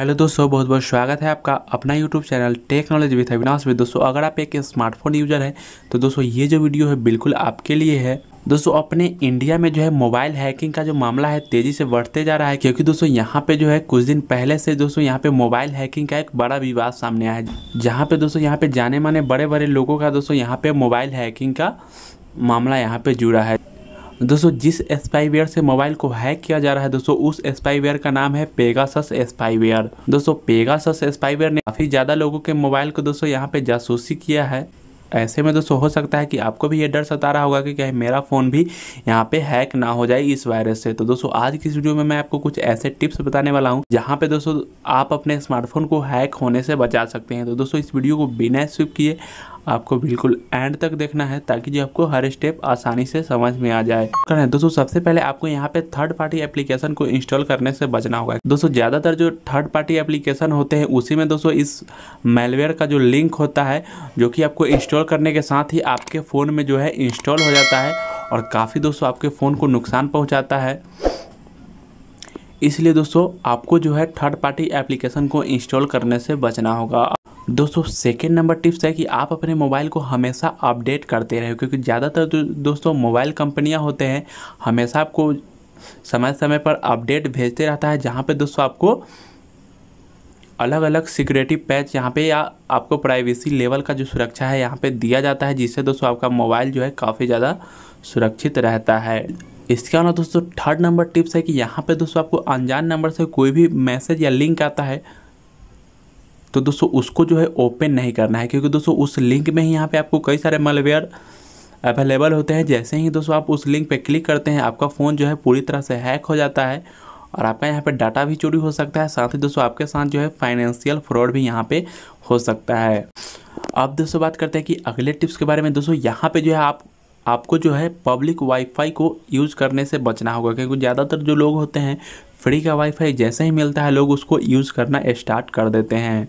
hello दोस्तों बहुत बहुत स्वागत है आपका अपना YouTube channel technology with Avinash में दोस्तों अगर आप एक स्मार्टफोन यूजर हैं तो दोस्तों ये जो वीडियो है बिल्कुल आपके लिए है दोस्तों अपने इंडिया में जो है मोबाइल हैकिंग का जो मामला है तेजी से बढ़ते जा रहा है क्योंकि दोस्तों यहाँ पे जो है कुछ दिन पहले से दोस्तों यहाँ पे मोबाइल हैकिंग का एक बड़ा विवाद सामने आया है जहाँ पे दोस्तों यहाँ पे जाने माने बड़े बड़े लोगों का दोस्तों यहाँ पे मोबाइल हैकिंग का मामला यहाँ पे जुड़ा है दोस्तों जिस स्पाईवेयर से मोबाइल को हैक किया जा रहा है दोस्तों उस स्पाईवेयर का नाम है पेगासस स्पाईवेयर दोस्तों पेगासस स्पाईवेयर ने काफ़ी ज़्यादा लोगों के मोबाइल को दोस्तों यहाँ पे जासूसी किया है ऐसे में दोस्तों हो सकता है कि आपको भी ये डर सता रहा होगा कि क्या मेरा फ़ोन भी यहाँ पे हैक ना हो जाए इस वायरस से तो दोस्तों आज की इस वीडियो में मैं आपको कुछ ऐसे टिप्स बताने वाला हूँ जहाँ पे दोस्तों आप अपने स्मार्टफोन को हैक होने से बचा सकते हैं तो दोस्तों इस वीडियो को बिना स्विप किए आपको बिल्कुल एंड तक देखना है ताकि जो आपको हर स्टेप आसानी से समझ में आ जाए करें दोस्तों सबसे पहले आपको यहाँ पे थर्ड पार्टी एप्लीकेशन को इंस्टॉल करने से बचना होगा दोस्तों ज़्यादातर जो थर्ड पार्टी एप्लीकेशन होते हैं उसी में दोस्तों इस मेलवेयर का जो लिंक होता है जो कि आपको इंस्टॉल करने के साथ ही आपके फ़ोन में जो है इंस्टॉल हो जाता है और काफ़ी दोस्तों आपके फ़ोन को नुकसान पहुँचाता है इसलिए दोस्तों आपको जो है थर्ड पार्टी एप्लीकेशन को इंस्टॉल करने से बचना होगा दोस्तों सेकेंड नंबर टिप्स है कि आप अपने मोबाइल को हमेशा अपडेट करते रहे क्योंकि ज़्यादातर दोस्तों मोबाइल कंपनियां होते हैं हमेशा आपको समय समय पर अपडेट भेजते रहता है जहाँ पे दोस्तों आपको अलग अलग सिक्योरिटी पैच यहाँ पे या आपको प्राइवेसी लेवल का जो सुरक्षा है यहाँ पे दिया जाता है जिससे दोस्तों आपका मोबाइल जो है काफ़ी ज़्यादा सुरक्षित रहता है इसके अलावा दोस्तों थर्ड नंबर टिप्स है कि यहाँ पे दोस्तों आपको अनजान नंबर से कोई भी मैसेज या लिंक आता है तो दोस्तों उसको जो है ओपन नहीं करना है क्योंकि दोस्तों उस लिंक में ही यहाँ पे आपको कई सारे मलवेयर अवेलेबल होते हैं जैसे ही दोस्तों आप उस लिंक पे क्लिक करते हैं आपका फ़ोन जो है पूरी तरह से हैक हो जाता है और आपका यहाँ पर डाटा भी चोरी हो सकता है साथ ही दोस्तों आपके साथ जो है फाइनेंशियल फ्रॉड भी यहाँ पर हो सकता है अब दोस्तों बात करते हैं कि अगले टिप्स के बारे में दोस्तों यहाँ पर जो है आप आपको जो है पब्लिक वाईफाई को यूज़ करने से बचना होगा क्योंकि ज़्यादातर जो लोग होते हैं फ्री का वाईफाई जैसे ही मिलता है लोग उसको यूज़ करना स्टार्ट कर देते हैं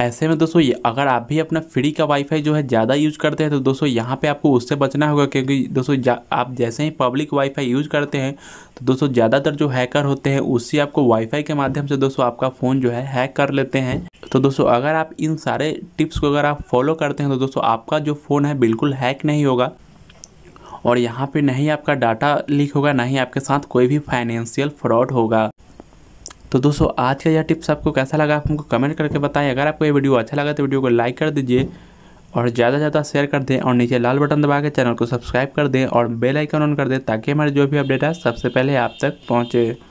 ऐसे में दोस्तों अगर आप भी अपना फ्री का वाईफाई जो है ज़्यादा यूज़ करते हैं तो दोस्तों यहाँ पर आपको उससे बचना होगा क्योंकि दोस्तों आप जैसे ही पब्लिक वाईफाई यूज़ करते हैं तो दोस्तों ज़्यादातर जो हैकर होते हैं उससे आपको वाईफाई के माध्यम से दोस्तों आपका फ़ोन जो है हैक कर लेते हैं तो दोस्तों अगर आप इन सारे टिप्स को अगर आप फॉलो करते हैं तो दोस्तों आपका जो फ़ोन है बिल्कुल हैक नहीं होगा और यहाँ पे नहीं आपका डाटा लीक होगा ना ही आपके साथ कोई भी फाइनेंशियल फ्रॉड होगा तो दोस्तों आज का यह टिप्स आपको कैसा लगा आप हमको कमेंट करके बताएं अगर आपको ये वीडियो अच्छा लगा तो वीडियो को लाइक कर दीजिए और ज़्यादा से ज़्यादा शेयर कर दें और नीचे लाल बटन दबा के चैनल को सब्सक्राइब कर दें और बेल आइकन ऑन कर दें ताकि हमारे जो भी अपडेट है सबसे पहले आप तक पहुँचे